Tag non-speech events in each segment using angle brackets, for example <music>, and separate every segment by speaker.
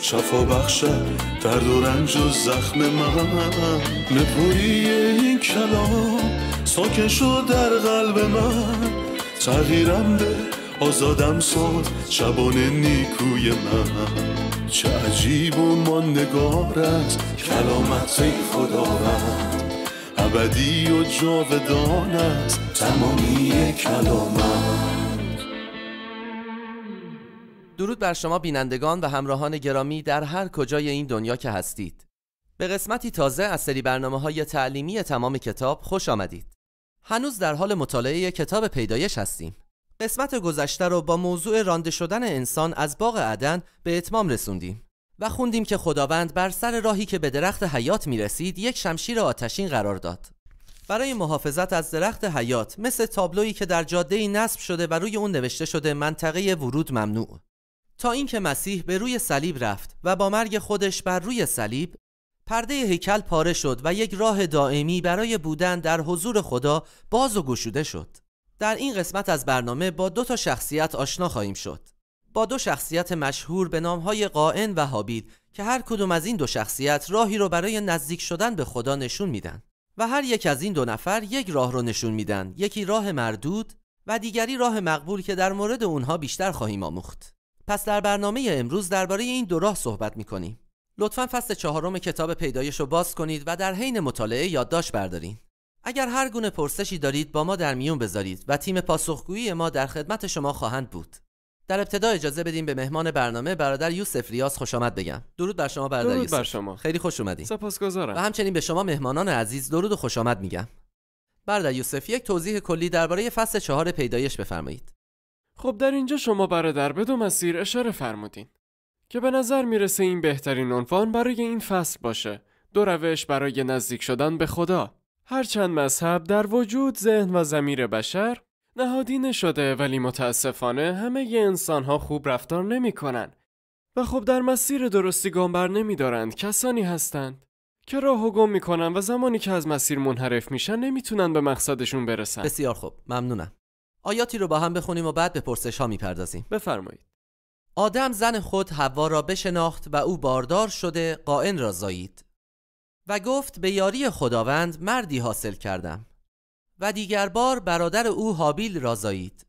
Speaker 1: شفا بخشد درد و رنج و زخم من نپوری این کلام ساکن شد در قلب من تغییرم به آزادم ساد شبانه نیکوی من چه عجیب و نگارت کلامت ای خداوند ابدی و جاودانت تمامی کلامت
Speaker 2: درود بر شما بینندگان و همراهان گرامی در هر کجای این دنیا که هستید. به قسمتی تازه از سری برنامه های تعلیمی تمام کتاب خوش آمدید. هنوز در حال مطالعه کتاب پیدایش هستیم. قسمت گذشته رو با موضوع رانده شدن انسان از باغ عدن به اتمام رسوندیم و خوندیم که خداوند بر سر راهی که به درخت حیات می رسید یک شمشیر آتشین قرار داد. برای محافظت از درخت حیات مثل تابلویی که در جاده نصب شده و روی اون نوشته شده منطقه ورود ممنوع تا اینکه مسیح به روی صلیب رفت و با مرگ خودش بر روی صلیب پرده هیکل پاره شد و یک راه دائمی برای بودن در حضور خدا باز و گشوده شد. در این قسمت از برنامه با دو تا شخصیت آشنا خواهیم شد. با دو شخصیت مشهور به نامهای قائن و هابیل که هر کدوم از این دو شخصیت راهی رو برای نزدیک شدن به خدا نشون میدن و هر یک از این دو نفر یک راه رو نشون میدن یکی راه مردود و دیگری راه مقبول که در مورد اونها بیشتر خواهیم آموخت. پس در برنامه امروز درباره این دو راه صحبت میکنیم. لطفا فصل چهارم کتاب پیدایش رو باز کنید و در حین مطالعه یادداشت بردارید. اگر هر گونه پرسشی دارید با ما در میون بذارید و تیم پاسخگویی ما در خدمت شما خواهند بود. در ابتدا اجازه بدیم به مهمان برنامه برادر یوسف ریاض خوش آمد بگم. درود بر شما برادر درود یوسف. بر شما. خیلی خوش اومدین. سپاسگزارم. و همچنین به شما مهمانان عزیز درود و خوش آمد میگم. برادر یوسف یک توضیح کلی درباره فصل چهار پیدایش بفرمایید.
Speaker 3: خب در اینجا شما برادر به دو مسیر اشاره فرمودین که به نظر میرسه این بهترین عنوان برای این فصل باشه دو روش برای نزدیک شدن به خدا هرچند مذهب در وجود ذهن و زمیر بشر نهادینه شده ولی متاسفانه همه ی انسان ها خوب رفتار نمی کنن و خب در مسیر درستی گام بر نمی دارند کسانی هستند که راه و گم میکنن و زمانی که از مسیر منحرف میشن
Speaker 2: نمیتونن به مقصدشون برسن بسیار خوب ممنونم آیاتی رو با هم بخونیم و بعد به پرسش ها میپردازیم بفرمایید آدم زن خود حوا را بشناخت و او باردار شده قائن را زایید و گفت به یاری خداوند مردی حاصل کردم و دیگر بار برادر او حابیل را زایید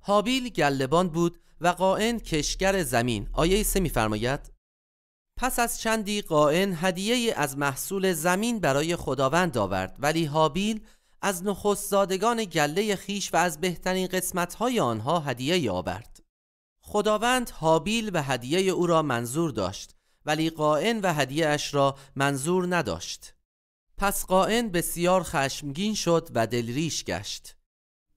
Speaker 2: حابیل گلبان بود و قائن کشگر زمین آیه سه میفرماید پس از چندی قائن هدیه از محصول زمین برای خداوند آورد ولی حابیل از نخستزادگان گله خیش و از بهترین قسمتهای آنها هدیه یابرد خداوند حابیل و هدیه او را منظور داشت ولی قائن و هدیه اش را منظور نداشت پس قائن بسیار خشمگین شد و دلریش گشت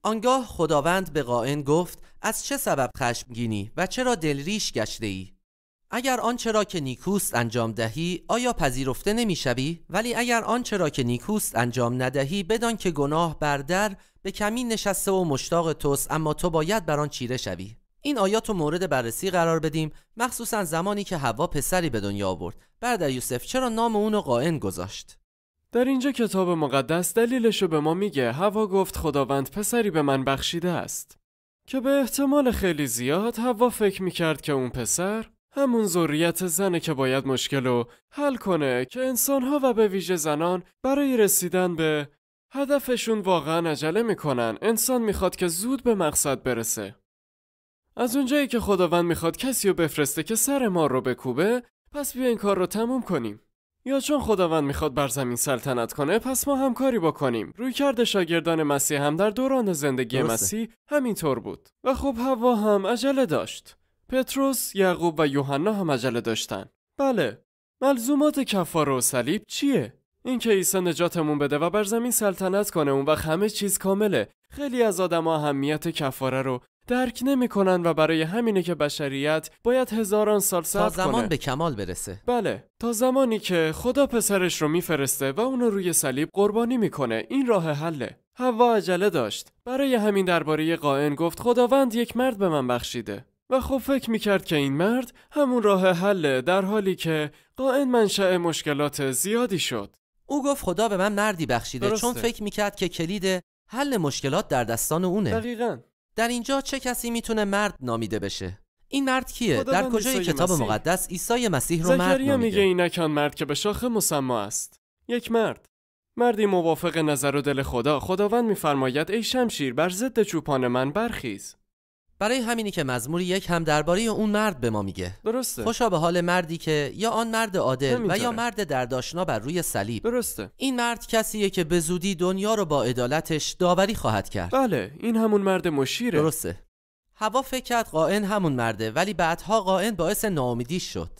Speaker 2: آنگاه خداوند به قائن گفت از چه سبب خشمگینی و چرا دلریش گشته ای؟ اگر آنچه را که نیکوست انجام دهی آیا پذیرفته نمیشوی ولی اگر آنچه را که نیکوست انجام ندهی بدان که گناه بر در به کمین نشسته و مشتاق توست اما تو باید بر آن چیره شوی این آیات و مورد بررسی قرار بدیم مخصوصا زمانی که هوا پسری به دنیا آورد برادر یوسف چرا نام اونو قائن گذاشت در اینجا کتاب مقدس دلیلشو به
Speaker 3: ما میگه هوا گفت خداوند پسری به من بخشیده است که به احتمال خیلی زیاد هوا فکر میکرد که اون پسر همون ذریت زنه که باید مشکل رو حل کنه که انسانها و به ویژه زنان برای رسیدن به هدفشون واقعا عجله میکنن انسان میخواد که زود به مقصد برسه از اونجایی که خداوند میخواد کسی رو بفرسته که سر ما رو بکوبه پس بیا این کار رو تموم کنیم یا چون خداوند میخواد بر زمین سلطنت کنه پس ما همکاری بکنیم روی کرد شاگردان مسیح هم در دوران زندگی درسته. مسیح همینطور بود و خب هوا هم عجله داشت پتروس، یعقوب و یوحنا هم عجله داشتن. بله. ملزومات کفاره و صلیب چیه؟ اینکه عیسی نجاتمون بده و بر زمین سلطنت کنه اون وقت همه چیز کامله. خیلی از آدما اهمیت کفاره رو درک نمیکنن و برای همینه که بشریت باید هزاران سال صبر کنه تا زمان به
Speaker 2: کمال برسه
Speaker 3: بله تا زمانی که خدا پسرش رو میفرسته و اونو روی صلیب قربانی میکنه این راه حله هوا عجله داشت برای همین درباره قائن گفت خداوند یک مرد به من بخشیده و خب فکر میکرد که این مرد همون راه حله در حالی که قائن
Speaker 2: منشأ مشکلات زیادی شد او گفت خدا به من مردی بخشیده چون فکر میکرد که کلید حل مشکلات در دستان اونه دقیقا در اینجا چه کسی میتونه مرد نامیده بشه این مرد کیه در کجای کتاب مقدس عیسی مسیح رو مرد نامیده میگه اینک
Speaker 3: مرد که به شاخ مسما است یک مرد مردی موافق نظر و دل خدا
Speaker 2: خداوند میفرماید ای شمشیر بر ضد چوپان من برخیز برای همینی که مزمور یک هم درباره اون مرد به ما میگه درسته خوشا به حال مردی که یا آن مرد عادل و یا مرد درداشنا بر روی صلیب درسته این مرد کسیه که به زودی دنیا رو با عدالتش داوری خواهد کرد بله این همون مرد مشیره درسته هوا فکر کرد قائن همون مرده ولی بعدها قائن باعث ناامیدی شد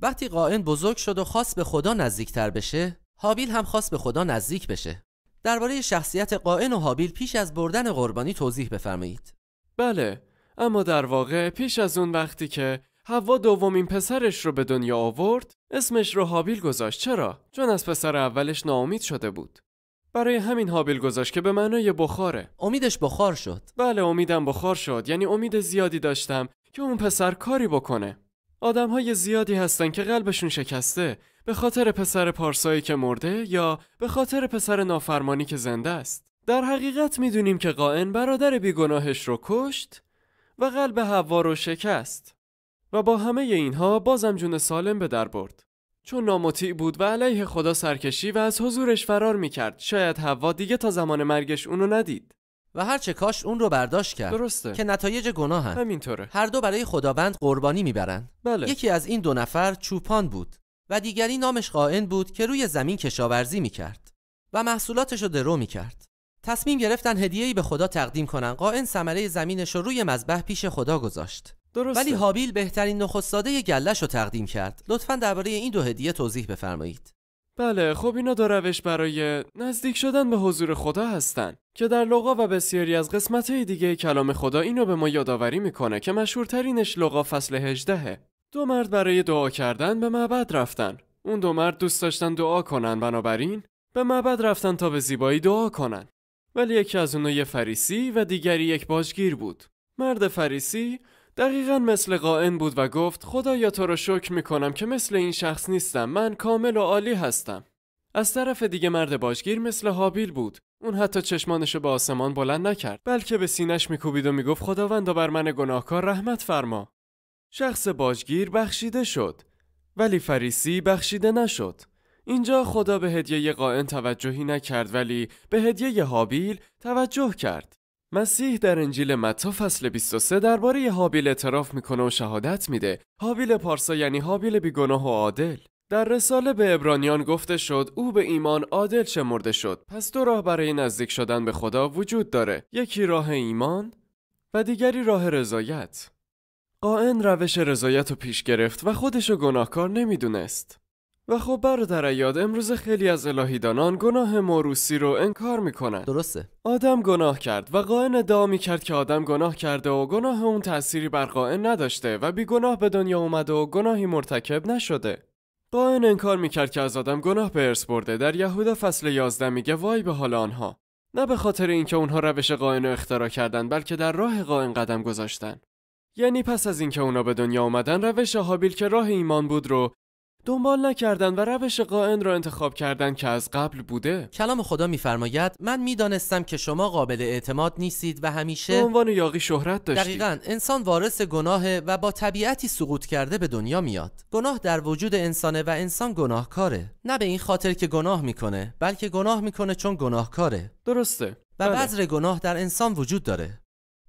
Speaker 2: وقتی قائن بزرگ شد و خواست به خدا نزدیکتر بشه حابیل هم خواست به خدا نزدیک بشه درباره شخصیت قائن و حابیل پیش از بردن قربانی توضیح بفرمایید بله اما در
Speaker 3: واقع پیش از اون وقتی که هوا دومین پسرش رو به دنیا آورد اسمش رو هابیل گذاشت چرا چون از پسر اولش ناامید شده بود برای همین هابیل گذاشت که به معنای بخاره امیدش بخار شد بله امیدم بخار شد یعنی امید زیادی داشتم که اون پسر کاری بکنه آدم های زیادی هستن که قلبشون شکسته به خاطر پسر پارسایی که مرده یا به خاطر پسر نافرمانی که زنده است در حقیقت میدونیم که قائن برادر بیگناهش رو کشت و قلب هوا رو شکست و با همه اینها بازم جون سالم به در برد چون ناموتی بود و علیه خدا سرکشی و از حضورش فرار میکرد شاید هوا دیگه تا زمان
Speaker 2: مرگش اونو ندید و هرچه کاش اون رو برداشت کرد درسته که نتایج گناه هم همینطوره هر دو برای خداوند قربانی میبرند بله. یکی از این دو نفر چوپان بود و دیگری نامش قائن بود که روی زمین کشاورزی میکرد و محصولاتش رو درو میکرد تصمیم گرفتن هدیه‌ای به خدا تقدیم کنن قائن ثمره زمینش رو روی مذبح پیش خدا گذاشت درسته. ولی هابیل بهترین نخستزاده گلش رو تقدیم کرد لطفا درباره این دو هدیه توضیح بفرمایید
Speaker 3: بله خب اینا دو روش برای نزدیک شدن به حضور خدا هستند که در لغا و بسیاری از قسمت دیگه کلام خدا اینو به ما یادآوری میکنه که مشهورترینش لغا فصل 18 دو مرد برای دعا کردن به معبد رفتن اون دو مرد دوست داشتن دعا کنن بنابراین به معبد رفتن تا به زیبایی دعا کنن ولی یکی از اونو یه فریسی و دیگری یک باجگیر بود. مرد فریسی دقیقا مثل قائن بود و گفت خدایا تو رو شکر میکنم که مثل این شخص نیستم من کامل و عالی هستم. از طرف دیگه مرد باجگیر مثل هابیل بود. اون حتی چشمانش به آسمان بلند نکرد بلکه به سینش میکوبید و میگفت و بر من گناهکار رحمت فرما. شخص باجگیر بخشیده شد ولی فریسی بخشیده نشد. اینجا خدا به هدیه قائن توجهی نکرد ولی به هدیه حابیل توجه کرد. مسیح در انجیل متا فصل 23 درباره حابیل اعتراف میکنه و شهادت میده. حابیل پارسا یعنی حابیل بیگناه و عادل. در رساله به ابرانیان گفته شد او به ایمان عادل شمرده شد. پس دو راه برای نزدیک شدن به خدا وجود داره. یکی راه ایمان و دیگری راه رضایت. قائن روش رضایت رو پیش گرفت و خودشو گناهکار نمیدونست. و خب برادر ایاد امروز خیلی از الهیدانان گناه موروسی رو انکار میکنن درسته آدم گناه کرد و قائن ادعا میکرد که آدم گناه کرده و گناه اون تأثیری بر قائن نداشته و بی گناه به دنیا اومده و گناهی مرتکب نشده قائن انکار میکرد که از آدم گناه به ارث برده در یهودا فصل 11 میگه وای به حال آنها نه به خاطر اینکه اونها روش قائن رو اختراع کردن بلکه در راه قائن قدم گذاشتن یعنی پس از اینکه اونا به دنیا اومدن روش هابیل که راه ایمان بود رو دنبال نکردن
Speaker 2: و روش قائن را انتخاب کردن که از قبل بوده کلام خدا میفرماید من میدانستم که شما قابل اعتماد نیستید و همیشه به عنوان یاقی شهرت داشتید دقیقا انسان وارث گناه و با طبیعتی سقوط کرده به دنیا میاد گناه در وجود انسانه و انسان گناهکاره نه به این خاطر که گناه میکنه بلکه گناه میکنه چون گناهکاره درسته و بله. بذر گناه در انسان وجود داره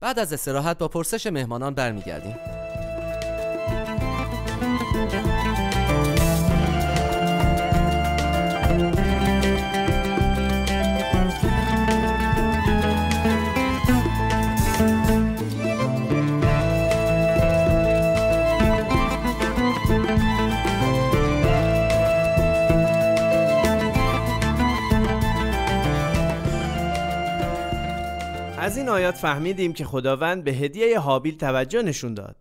Speaker 2: بعد از استراحت با پرسش مهمانان برمیگردیم از این آیات فهمیدیم که خداوند به هدیه هابیل توجه نشون داد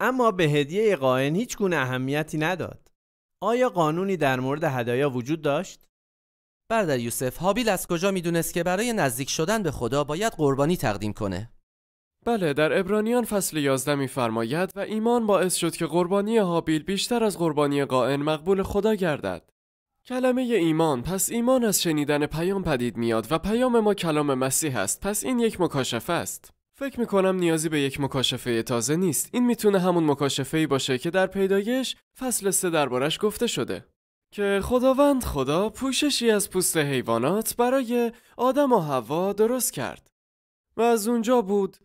Speaker 2: اما به هدیه قائن هیچ گونه اهمیتی نداد آیا قانونی در مورد هدایا وجود داشت برادر یوسف حابیل از کجا میدونست که برای نزدیک شدن به خدا باید قربانی تقدیم کنه
Speaker 3: بله در ابرانیان فصل 11 میفرماید و ایمان باعث شد که قربانی هابیل بیشتر از قربانی قائن مقبول خدا گردد کلمه ایمان پس ایمان از شنیدن پیام پدید میاد و پیام ما کلام مسیح است پس این یک مکاشفه است فکر کنم نیازی به یک مکاشفه تازه نیست این میتونه همون مکاشفه ای باشه که در پیدایش فصل 3 دربارش گفته شده که خداوند خدا پوششی از پوست حیوانات برای آدم و هوا درست کرد و از اونجا بود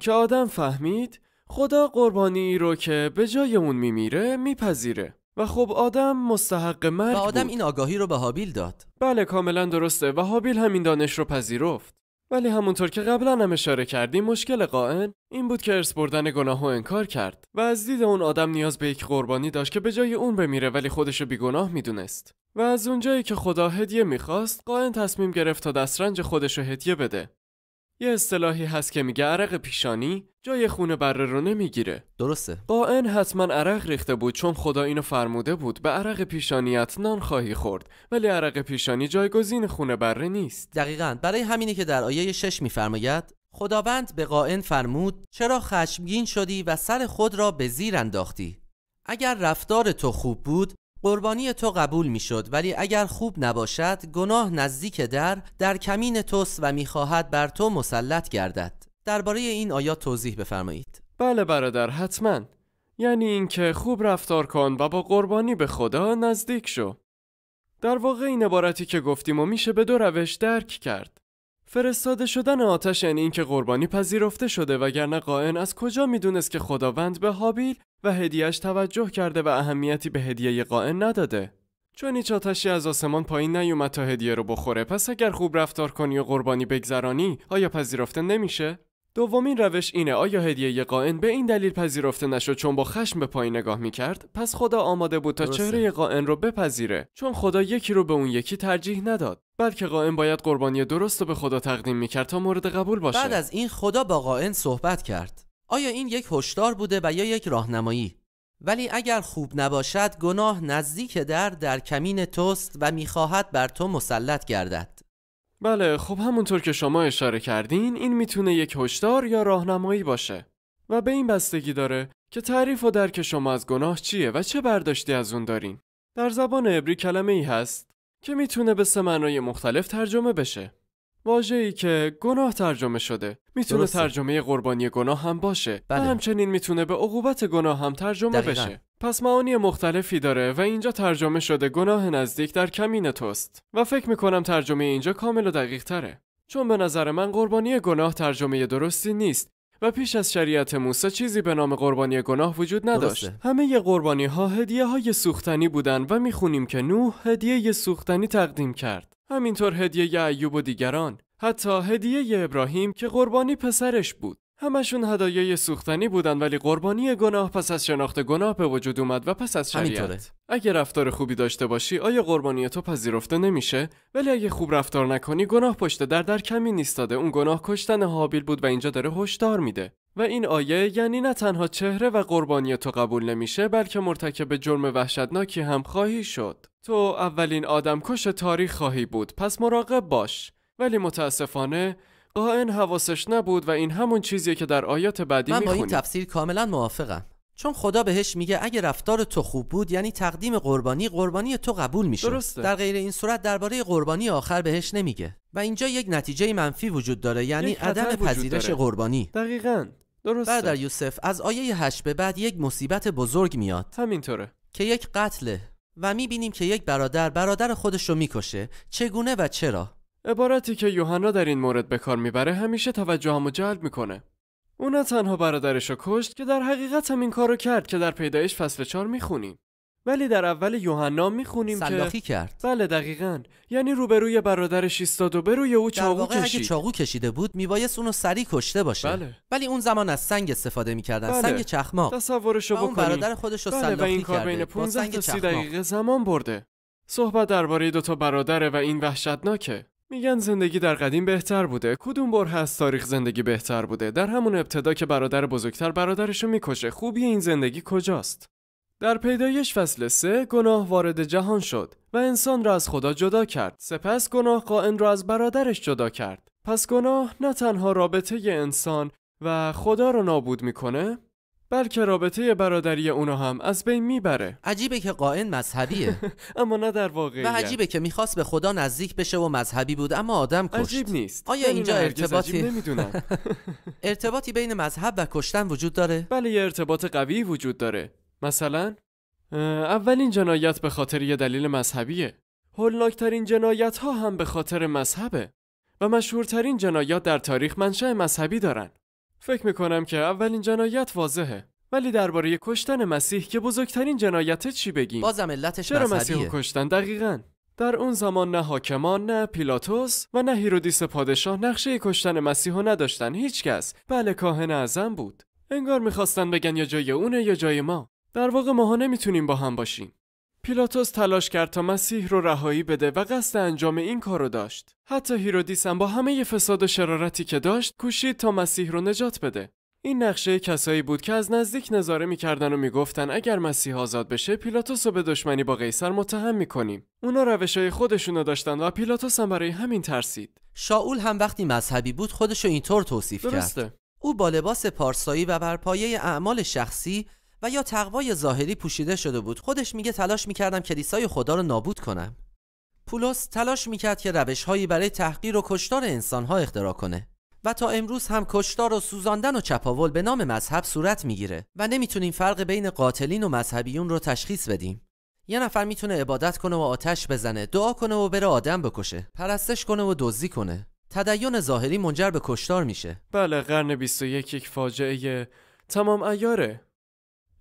Speaker 3: که آدم فهمید خدا قربانی رو که به جای اون میمیره میپذیره و خب آدم مستحق
Speaker 2: مرگ و آدم این آگاهی رو به هابیل داد
Speaker 3: بله کاملا درسته و هابیل همین دانش رو پذیرفت ولی همونطور که قبلا هم اشاره کردیم مشکل قائن این بود که ارث بردن گناه و انکار کرد و از دید اون آدم نیاز به یک قربانی داشت که به جای اون بمیره ولی خودش رو بیگناه میدونست و از اونجایی که خدا هدیه میخواست قائن تصمیم گرفت تا دسترنج خودش رو هدیه بده یه اصطلاحی هست که میگه عرق پیشانی جای خون بره رو نمیگیره درسته قائن حتما عرق ریخته بود چون خدا اینو فرموده بود به عرق
Speaker 2: پیشانیت نان خواهی خورد ولی عرق پیشانی جایگزین خون بره نیست دقیقا برای همینه که در آیه 6 میفرماید خداوند به قائن فرمود چرا خشمگین شدی و سر خود را به زیر انداختی اگر رفتار تو خوب بود قربانی تو قبول میشد ولی اگر خوب نباشد گناه نزدیک در در کمین توست و میخواهد بر تو مسلط گردد درباره این آیات توضیح بفرمایید
Speaker 3: بله برادر حتما یعنی اینکه خوب رفتار کن و با قربانی به خدا نزدیک شو در واقع این عبارتی که گفتیم و میشه به دو روش درک کرد فرستاده شدن آتش یعنی اینکه قربانی پذیرفته شده وگرنه قائن از کجا میدونست که خداوند به هابیل و هدیهش توجه کرده و اهمیتی به هدیه قائن نداده چون هیچ آتشی از آسمان پایین نیومد تا هدیه رو بخوره پس اگر خوب رفتار کنی و قربانی بگذرانی آیا پذیرفته نمیشه دومین روش اینه آیا هدیه قائن به این دلیل پذیرفته نشد چون با خشم به پایین نگاه کرد؟ پس خدا آماده بود تا درسته. چهره قائن رو بپذیره چون خدا یکی رو به اون یکی ترجیح نداد بلکه قائن باید قربانی درست رو به خدا
Speaker 2: تقدیم کرد تا مورد قبول باشه بعد از این خدا با قائن صحبت کرد آیا این یک هشدار بوده و یا یک راهنمایی ولی اگر خوب نباشد گناه نزدیک در در کمین توست و میخواهد بر تو مسلط گردد بله خب همونطور
Speaker 3: که شما اشاره کردین این میتونه یک هشدار یا راهنمایی باشه و به این بستگی داره که تعریف و درک شما از گناه چیه و چه برداشتی از اون دارین در زبان عبری کلمه ای هست که میتونه به سه معنای مختلف ترجمه بشه ای که گناه ترجمه شده میتونه ترجمه قربانی گناه هم باشه و بله. همچنین میتونه به عقوبت گناه هم ترجمه بشه پس معانی مختلفی داره و اینجا ترجمه شده گناه نزدیک در کمین توست و فکر میکنم ترجمه اینجا کامل و دقیق تره چون به نظر من قربانی گناه ترجمه درستی نیست و پیش از شریعت موسی چیزی به نام قربانی گناه وجود نداشت درسته. همه قربانی ها هدیه های سوختنی بودن و میخونیم که نوح هدیه سوختنی تقدیم کرد همینطور هدیه ایوب و دیگران حتی هدیه ابراهیم که قربانی پسرش بود همشون هدایای سوختنی بودن ولی قربانی گناه پس از شناخت گناه به وجود اومد و پس از شریعت اگه رفتار خوبی داشته باشی آیا قربانی تو پذیرفته نمیشه ولی اگه خوب رفتار نکنی گناه پشت در در کمی نیستاده اون گناه کشتن حابیل بود و اینجا داره هشدار میده و این آیه یعنی نه تنها چهره و قربانی تو قبول نمیشه بلکه مرتکب جرم وحشتناکی هم خواهی شد تو اولین آدمکش تاریخ خواهی بود پس مراقب باش ولی متاسفانه
Speaker 2: قائن حواسش نبود و این همون چیزیه که در آیات بعدی من با این تفسیر کاملا موافقم چون خدا بهش میگه اگه رفتار تو خوب بود یعنی تقدیم قربانی قربانی تو قبول میشه درسته. در غیر این صورت درباره قربانی آخر بهش نمیگه و اینجا یک نتیجه منفی وجود داره یعنی عدم پذیرش داره. قربانی دقیقا درسته در یوسف از آیه 8 به بعد یک مصیبت بزرگ میاد همینطوره که یک قتله و میبینیم که یک برادر برادر خودش رو میکشه چگونه و چرا عبارتی که یوحنا در
Speaker 3: این مورد به کار میبره همیشه توجهمو جلب میکنه او نه تنها برادرش رو کشت که در حقیقت هم این کارو کرد که در پیدایش فصل 4 میخونیم ولی در اول یوحنا میخونیم که کرد بله دقیقا
Speaker 2: یعنی روبروی برادرش ایستاد و بروی او چاقو کشید اگه چاقو کشیده بود میبایست اونو سری کشته باشه بله. ولی اون زمان از سنگ استفاده میکردن بله. سنگ چخماق
Speaker 3: تصورشو بکنیم اون برادر خودش رو بله و این کار بین 15 30 دقیقه زمان برده صحبت درباره دو تا برادر و این وحشتناکه میگن زندگی در قدیم بهتر بوده کدوم بره از تاریخ زندگی بهتر بوده در همون ابتدا که برادر بزرگتر برادرشو میکشه خوبی این زندگی کجاست در پیدایش فصل سه گناه وارد جهان شد و انسان را از خدا جدا کرد. سپس گناه قائن را از برادرش جدا کرد. پس گناه نه تنها رابطه انسان و خدا را نابود میکنه
Speaker 2: بلکه رابطه برادری اونو هم از بین میبره عجیبه که قائن مذهبیه <laughs> اما نه در واقعیت و عجیبه که میخواست به خدا نزدیک بشه و مذهبی بود اما آدم کشت عجیب نیست آیا اینجا ارتباطی نمیدونم <laughs> ارتباطی بین مذهب و کشتن وجود داره بله
Speaker 3: یه ارتباط قوی وجود داره مثلا اولین جنایت به خاطر یه دلیل مذهبیه هولناکترین جنایت ها هم به خاطر مذهبه و مشهورترین جنایات در تاریخ منشأ مذهبی دارن فکر میکنم که اولین جنایت واضحه ولی درباره کشتن مسیح که بزرگترین جنایت چی بگیم بازم
Speaker 2: علتش چرا مسیح
Speaker 3: کشتن دقیقا در اون زمان نه حاکمان نه پیلاتوس و نه هیرودیس پادشاه نقشه کشتن مسیح مسیحو نداشتن هیچکس بله کاهن اعظم بود انگار میخواستن بگن یا جای اونه یا جای ما در واقع ماها نمیتونیم با هم باشیم. پیلاتوس تلاش کرد تا مسیح رو رهایی بده و قصد انجام این کار رو داشت. حتی هیرودیس هم با همه ی فساد و شرارتی که داشت کوشید تا مسیح رو نجات بده. این نقشه کسایی بود که از نزدیک نظاره میکردن و میگفتن اگر مسیح آزاد بشه پیلاتوس رو به دشمنی با قیصر متهم میکنیم
Speaker 2: اونا روشای خودشون داشتن و پیلاتوس هم برای همین ترسید شاول هم وقتی مذهبی بود خودش اینطور توصیف درسته. کرد او با لباس پارسایی و بر اعمال شخصی و یا تقوای ظاهری پوشیده شده بود خودش میگه تلاش میکردم کلیسای خدا رو نابود کنم پولس تلاش میکرد که روشهایی برای تحقیر و کشتار انسانها اختراع کنه و تا امروز هم کشتار و سوزاندن و چپاول به نام مذهب صورت میگیره و نمیتونیم فرق بین قاتلین و مذهبیون رو تشخیص بدیم یه نفر میتونه عبادت کنه و آتش بزنه دعا کنه و بره آدم بکشه پرستش کنه و دزدی کنه تدین ظاهری منجر به کشتار میشه بله قرن 21 یک
Speaker 3: فاجعه
Speaker 2: تمام ایاره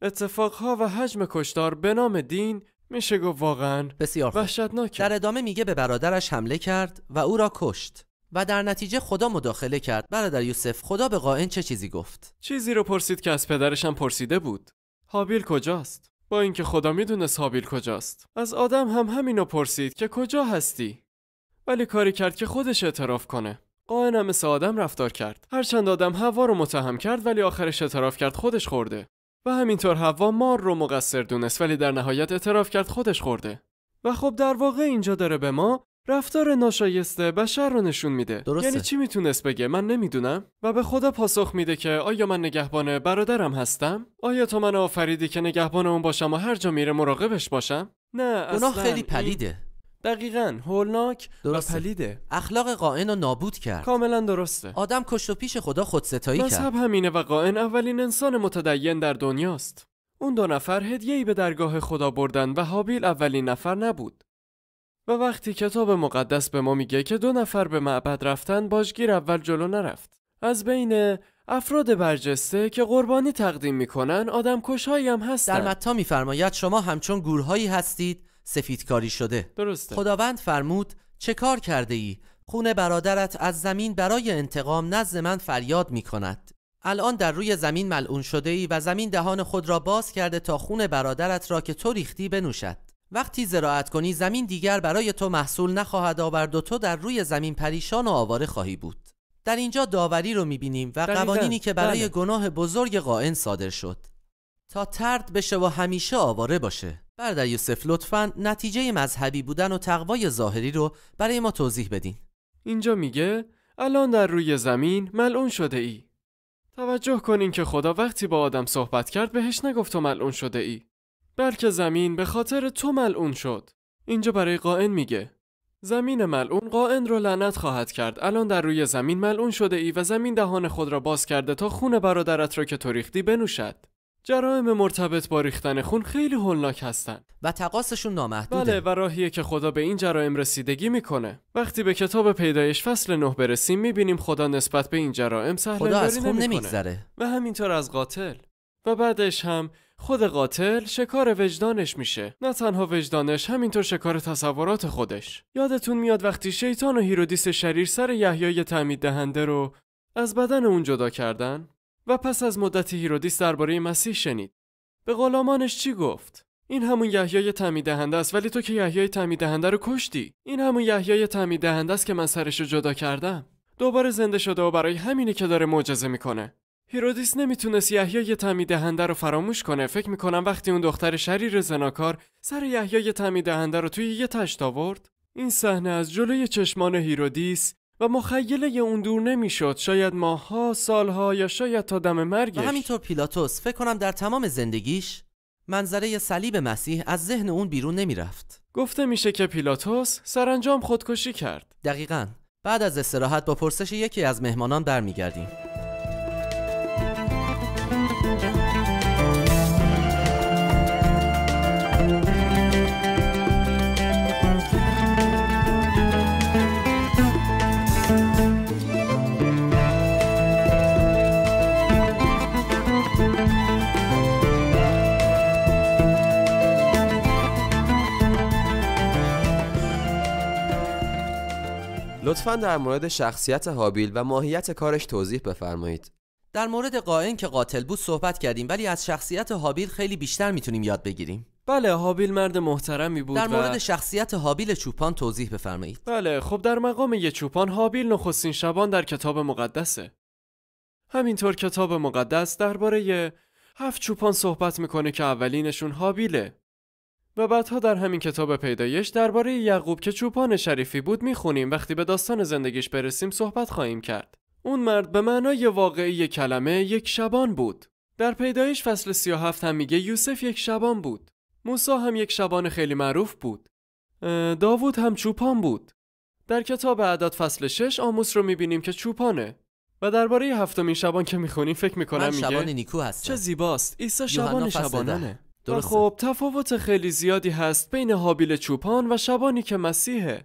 Speaker 2: اتفاقها و حجم کشتار به نام دین میشه گفت واقعا بسیار وحشتناک در ادامه میگه به برادرش حمله کرد و او را کشت و در نتیجه خدا مداخله کرد برادر یوسف خدا به قائن چه چیزی گفت
Speaker 3: چیزی رو پرسید که از پدرش هم پرسیده بود حابیل کجاست با اینکه خدا میدونست حابیل کجاست از آدم هم همینو پرسید که کجا هستی ولی کاری کرد که خودش اعتراف کنه قائن هم مثل آدم رفتار کرد هرچند آدم هوا رو متهم کرد ولی آخرش اعتراف کرد خودش خورده و همینطور هوا مار رو مقصر دونست ولی در نهایت اعتراف کرد خودش خورده و خب در واقع اینجا داره به ما رفتار ناشایسته بشر رو نشون میده درسته. یعنی چی میتونست بگه من نمیدونم و به خدا پاسخ میده که آیا من نگهبان برادرم هستم آیا تو من آفریدی که نگهبان اون باشم و هر جا میره مراقبش باشم نه اصلا خیلی پلیده دقیقا هولناک درسته. و پلیده
Speaker 2: اخلاق قائن رو نابود کرد کاملا درسته آدم کشت و پیش خدا خودستایی کرد مذهب
Speaker 3: همینه و قائن اولین انسان متدین در دنیاست اون دو نفر هدیه‌ای به درگاه خدا بردن و حابیل اولین نفر نبود و وقتی کتاب مقدس به ما میگه که دو نفر به معبد رفتن باجگیر اول جلو نرفت از بین افراد برجسته که قربانی تقدیم
Speaker 2: میکنن آدم کشهایی هم هستن در متا میفرماید شما همچون گورهایی هستید سفیدکاری شده درسته خداوند فرمود چه کار کرده ای خون برادرت از زمین برای انتقام نزد من فریاد می کند الان در روی زمین ملعون شده ای و زمین دهان خود را باز کرده تا خون برادرت را که تو ریختی بنوشد وقتی زراعت کنی زمین دیگر برای تو محصول نخواهد آورد و تو در روی زمین پریشان و آواره خواهی بود در اینجا داوری رو میبینیم و قوانینی که برای بله. گناه بزرگ قائن صادر شد تا ترد بشه و همیشه آواره باشه بردر یوسف لطفا نتیجه مذهبی بودن و تقوای ظاهری رو برای ما توضیح بدین اینجا میگه
Speaker 3: الان در روی زمین ملعون شده ای توجه کنین که خدا وقتی با آدم صحبت کرد بهش نگفت تو ملعون شده ای بلکه زمین به خاطر تو ملعون شد اینجا برای قائن میگه زمین ملعون قائن رو لعنت خواهد کرد الان در روی زمین ملعون شده ای و زمین دهان خود را باز کرده تا خون برادرت را که تو ریختی بنوشد جرائم مرتبط با ریختن خون خیلی هولناک هستن و تقاصشون نامحدوده بله و راهیه که خدا به این جرائم رسیدگی میکنه وقتی به کتاب پیدایش فصل نه برسیم میبینیم خدا نسبت به این جرائم سهل خدا از خون نمیگذره و همینطور از قاتل و بعدش هم خود قاتل شکار وجدانش میشه نه تنها وجدانش همینطور شکار تصورات خودش یادتون میاد وقتی شیطان و هیرودیس شریر سر یحیای تعمید دهنده رو از بدن اون جدا کردن و پس از مدتی هیرودیس درباره مسیح شنید. به غلامانش چی گفت؟ این همون یحیای تمیدهنده است ولی تو که یحیای تمیدهنده دهنده رو کشتی. این همون یحیای تعمید است که من سرش رو جدا کردم. دوباره زنده شده و برای همینه که داره معجزه میکنه. هیرودیس نمیتونست یحیای تمیدهنده دهنده رو فراموش کنه. فکر میکنم وقتی اون دختر شریر زناکار سر یحیای تمیدهنده رو توی یه تشت آورد، این صحنه از جلوی چشمان هیرودیس و مخیله
Speaker 2: اون دور نمیشد شاید ماها سالها یا شاید تا دم مرگش و همینطور پیلاتوس فکر کنم در تمام زندگیش منظره صلیب مسیح از ذهن اون بیرون نمیرفت گفته میشه که پیلاتوس سرانجام خودکشی کرد دقیقا بعد از استراحت با پرسش یکی از مهمانان برمیگردیم در مورد شخصیت هابیل و ماهیت کارش توضیح بفرمایید در مورد قائن که قاتل بود صحبت کردیم ولی از شخصیت هابیل خیلی بیشتر میتونیم یاد بگیریم
Speaker 3: بله هابیل مرد محترمی بود در مورد
Speaker 2: شخصیت هابیل چوپان توضیح بفرمایید
Speaker 3: بله خب در مقام یه چوپان هابیل نخستین شبان در کتاب مقدسه همینطور کتاب مقدس درباره هفت چوپان صحبت میکنه که اولینشون هابیله و بعدها در همین کتاب پیدایش درباره یعقوب که چوپان شریفی بود میخونیم وقتی به داستان زندگیش برسیم صحبت خواهیم کرد. اون مرد به معنای واقعی کلمه یک شبان بود. در پیدایش فصل 37 هم میگه یوسف یک شبان بود. موسی هم یک شبان خیلی معروف بود. داوود هم چوپان بود. در کتاب اعداد فصل 6 آموس رو میبینیم که چوپانه و درباره هفتمین شبان که میخونیم فکر میکنم میگه شبان نیکو چه زیباست
Speaker 2: عیسی شبان شبانانه
Speaker 3: درسته. خب تفاوت خیلی زیادی هست بین حابیل چوپان و شبانی که مسیحه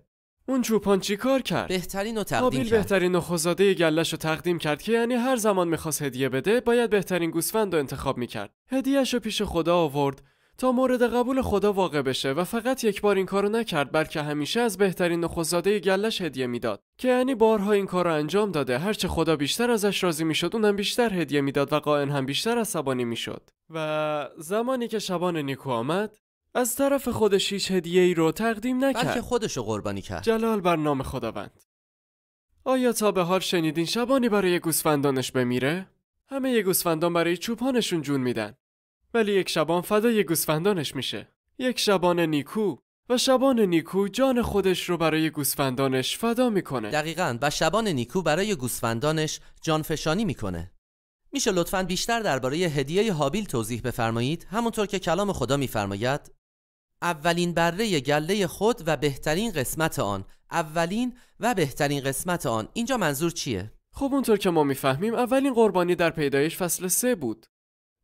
Speaker 3: اون چوپان چی کار کرد
Speaker 2: بهترین تقدیم حابیل کرد.
Speaker 3: بهترین نخزاده گلش رو تقدیم کرد که یعنی هر زمان میخواست هدیه بده باید بهترین گوسفند رو انتخاب میکرد هدیهش رو پیش خدا آورد تا مورد قبول خدا واقع بشه و فقط یک بار این کارو نکرد بلکه همیشه از بهترین نخوزاده گلش هدیه میداد که یعنی بارها این کارو انجام داده هرچه خدا بیشتر ازش راضی میشد اونم بیشتر هدیه میداد و قائن هم بیشتر عصبانی میشد و زمانی که شبان نیکو آمد از طرف خودش هیچ هدیه ای رو تقدیم نکرد بلکه خودشو قربانی کرد جلال بر نام خداوند آیا تا به حال شنیدین شبانی برای گوسفندانش بمیره همه گوسفندان برای چوپانشون جون میدن ولی یک شبان فدای گوسفندانش میشه یک شبان نیکو و شبان
Speaker 2: نیکو جان خودش رو برای گوسفندانش فدا میکنه دقیقا و شبان نیکو برای گوسفندانش جان فشانی میکنه میشه لطفا بیشتر درباره هدیه هابیل توضیح بفرمایید همونطور که کلام خدا میفرماید اولین بره گله خود و بهترین قسمت آن اولین و بهترین قسمت آن اینجا منظور چیه خب اونطور که ما میفهمیم اولین قربانی در پیدایش فصل سه بود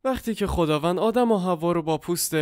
Speaker 3: وقتی که خداوند آدم و هوا رو با پوست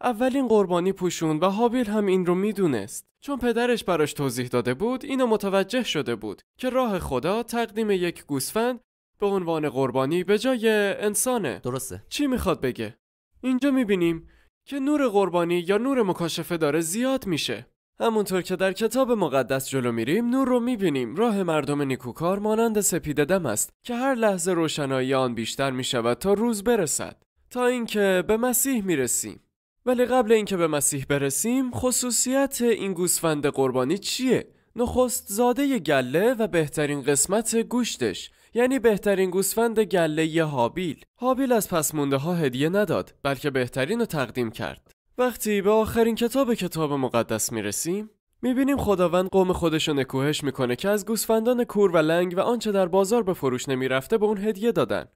Speaker 3: اولین قربانی پوشوند و هابیل هم این رو میدونست چون پدرش براش توضیح داده بود اینو متوجه شده بود که راه خدا تقدیم یک گوسفند به عنوان قربانی به جای انسانه درسته چی میخواد بگه اینجا میبینیم که نور قربانی یا نور مکاشفه داره زیاد میشه همونطور که در کتاب مقدس جلو میریم نور رو میبینیم راه مردم نیکوکار مانند سپید دم است که هر لحظه روشنایی آن بیشتر میشود تا روز برسد تا اینکه به مسیح میرسیم ولی قبل اینکه به مسیح برسیم خصوصیت این گوسفند قربانی چیه نخست زاده گله و بهترین قسمت گوشتش یعنی بهترین گوسفند گله ی هابیل هابیل از پس مونده ها هدیه نداد بلکه بهترین رو تقدیم کرد وقتی به آخرین کتاب کتاب مقدس میرسیم میبینیم خداوند قوم خودش رو نکوهش میکنه که از گوسفندان کور و لنگ و آنچه در بازار به فروش نمیرفته به اون هدیه دادن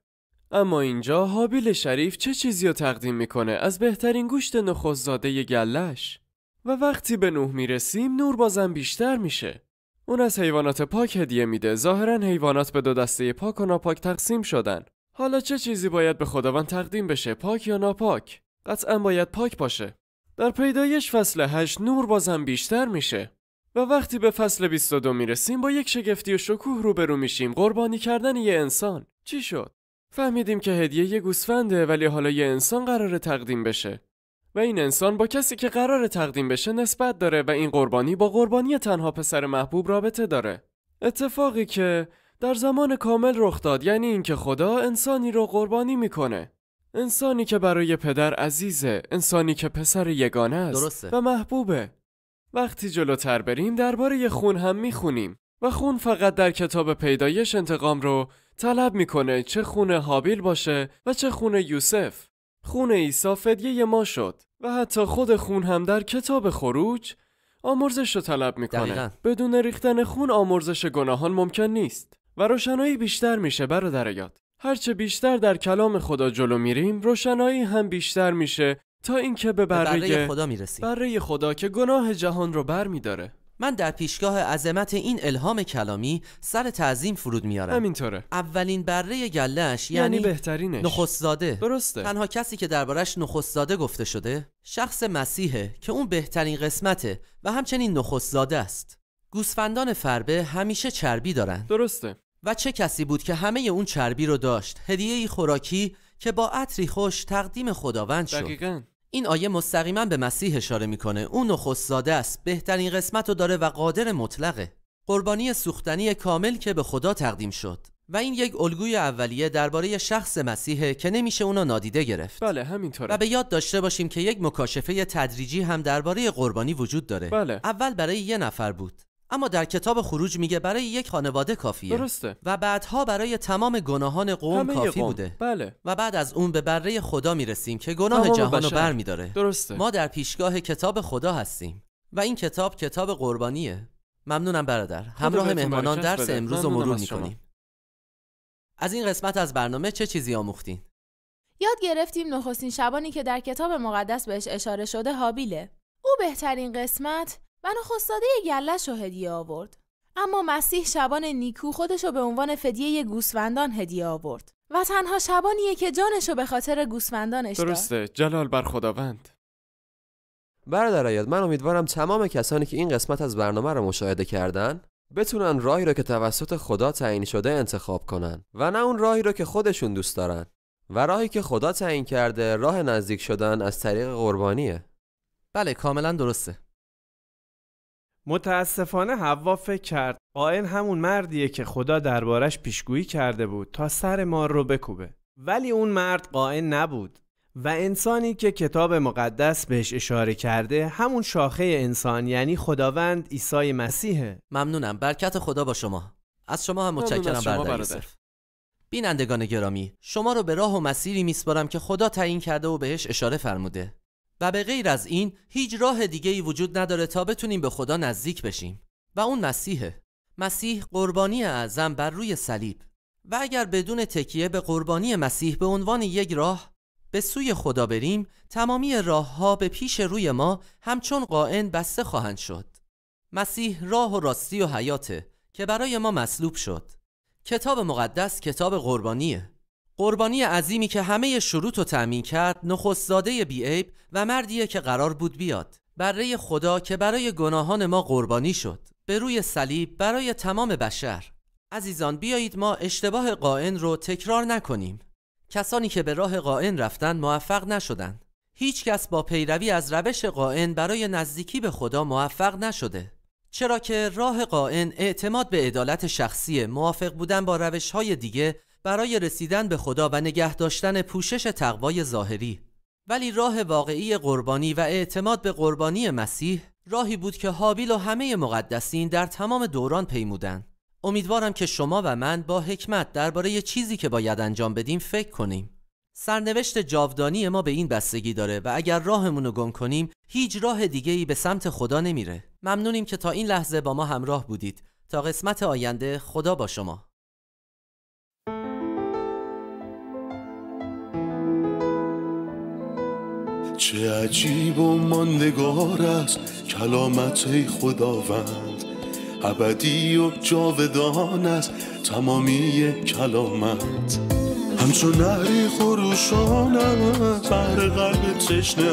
Speaker 3: اما اینجا حابیل شریف چه چیزی رو تقدیم میکنه از بهترین گوشت ی گلش و وقتی به نوح میرسیم نور بازم بیشتر میشه اون از حیوانات پاک هدیه میده ظاهرا حیوانات به دو دسته پاک و ناپاک تقسیم شدن حالا چه چیزی باید به خداوند تقدیم بشه پاک یا ناپاک قطعا باید پاک باشه. در پیدایش فصل 8 نور بازم بیشتر میشه و وقتی به فصل 22 میرسیم با یک شگفتی و شکوه روبرو میشیم قربانی کردن یه انسان چی شد فهمیدیم که هدیه یه گوسفنده ولی حالا یه انسان قرار تقدیم بشه و این انسان با کسی که قرار تقدیم بشه نسبت داره و این قربانی با قربانی تنها پسر محبوب رابطه داره اتفاقی که در زمان کامل رخ داد یعنی اینکه خدا انسانی رو قربانی میکنه انسانی که برای پدر عزیزه انسانی که پسر یگانه است و محبوبه وقتی جلوتر بریم درباره خون هم میخونیم و خون فقط در کتاب پیدایش انتقام رو طلب میکنه چه خون حابیل باشه و چه خون یوسف خون عیسی فدیه ما شد و حتی خود خون هم در کتاب خروج آمرزش رو طلب میکنه بدون ریختن خون آمرزش گناهان ممکن نیست و روشنایی بیشتر میشه برادر یاد هرچه بیشتر در کلام خدا جلو میریم
Speaker 2: روشنایی هم بیشتر میشه تا اینکه به بره, بره خدا میرسیم بره خدا که گناه جهان رو بر میداره من در پیشگاه عظمت این الهام کلامی سر تعظیم فرود میارم همینطوره اولین بره گلهش یعنی, یعنی بهترینش نخستزاده درسته تنها کسی که دربارش نخستزاده گفته شده شخص مسیحه که اون بهترین قسمته و همچنین نخستزاده است گوسفندان فربه همیشه چربی دارن درسته و چه کسی بود که همه اون چربی رو داشت هدیه خوراکی که با عطری خوش تقدیم خداوند شد دقیقا. این آیه مستقیما به مسیح اشاره میکنه اون نخست زاده است بهترین قسمت رو داره و قادر مطلقه قربانی سوختنی کامل که به خدا تقدیم شد و این یک الگوی اولیه درباره شخص مسیح که نمیشه اونو نادیده گرفت بله همینطوره و به یاد داشته باشیم که یک مکاشفه تدریجی هم درباره قربانی وجود داره بله. اول برای یه نفر بود اما در کتاب خروج میگه برای یک خانواده کافیه درسته و بعدها برای تمام گناهان قوم کافی بوده بله و بعد از اون به بره خدا میرسیم که گناه جهان رو بر میداره درسته ما در پیشگاه کتاب خدا هستیم و این کتاب کتاب قربانیه ممنونم برادر همراه مهمانان درس بده. امروز رو مرور میکنیم از این قسمت از برنامه چه چیزی آموختین؟
Speaker 1: یاد گرفتیم نخستین شبانی که در کتاب مقدس بهش اشاره شده حابیله او بهترین قسمت و نخستاده گلش رو هدیه آورد. اما مسیح شبان نیکو خودش رو به عنوان فدیه ی گوسفندان هدیه آورد و تنها شبانیه که جانش رو به خاطر گوسفندانش داد. درسته
Speaker 3: جلال بر خداوند. یاد من امیدوارم تمام
Speaker 2: کسانی که این قسمت از برنامه رو مشاهده کردن بتونن راهی رو که توسط خدا تعیین شده انتخاب کنن و نه اون راهی رو که خودشون دوست دارن و راهی که خدا تعیین کرده راه نزدیک شدن از طریق قربانیه. بله کاملا درسته. متاسفانه حوا فکر کرد قائن همون مردیه که خدا
Speaker 3: دربارش پیشگویی کرده بود تا سر ما رو بکوبه ولی اون مرد قائن نبود
Speaker 2: و انسانی که کتاب مقدس بهش اشاره کرده همون شاخه انسان یعنی خداوند عیسی مسیحه ممنونم برکت خدا با شما از شما هم متشکرم برادر بینندگان گرامی شما رو به راه و مسیری میسپارم که خدا تعیین کرده و بهش اشاره فرموده و به غیر از این هیچ راه دیگه ای وجود نداره تا بتونیم به خدا نزدیک بشیم و اون مسیحه مسیح قربانی اعظم بر روی صلیب و اگر بدون تکیه به قربانی مسیح به عنوان یک راه به سوی خدا بریم تمامی راه ها به پیش روی ما همچون قائن بسته خواهند شد مسیح راه و راستی و حیاته که برای ما مصلوب شد کتاب مقدس کتاب قربانیه قربانی عظیمی که همه شروط و تأمین کرد نخستزاده بیعیب و مردیه که قرار بود بیاد بره خدا که برای گناهان ما قربانی شد به روی صلیب برای تمام بشر عزیزان بیایید ما اشتباه قائن رو تکرار نکنیم کسانی که به راه قائن رفتن موفق نشدند هیچ کس با پیروی از روش قائن برای نزدیکی به خدا موفق نشده چرا که راه قائن اعتماد به عدالت شخصی موافق بودن با روش های دیگه برای رسیدن به خدا و نگه داشتن پوشش تقوای ظاهری ولی راه واقعی قربانی و اعتماد به قربانی مسیح راهی بود که حابیل و همه مقدسین در تمام دوران پیمودن. امیدوارم که شما و من با حکمت درباره چیزی که باید انجام بدیم فکر کنیم سرنوشت جاودانی ما به این بستگی داره و اگر راهمون رو گم کنیم هیچ راه دیگه ای به سمت خدا نمیره ممنونیم که تا این لحظه با ما همراه بودید تا قسمت آینده خدا با شما
Speaker 1: چه عجیب و ماندگار است کلامت خداوند ابدی و جاودان است تمامی کلامت همچون نهری خروشانم بر قلب تشنه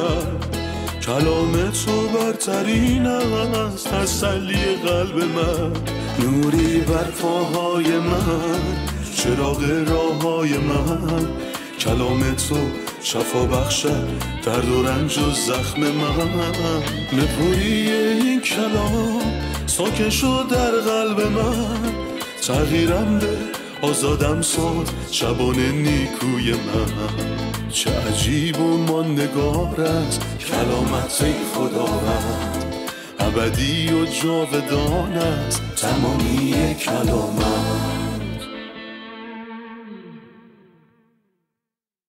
Speaker 1: کلام تو برترین است تسلی قلب من نوری بر من چراغ راههای من کلام تو شفا بخشد درد و رنج و زخم من نپوری این کلام ساکشو شد در قلب من تغییرم به آزادم ساد شبانه نیکوی من چه عجیب و ماندگار است کلامت ای خداوند ابدی و جاودانت تمامی کلامت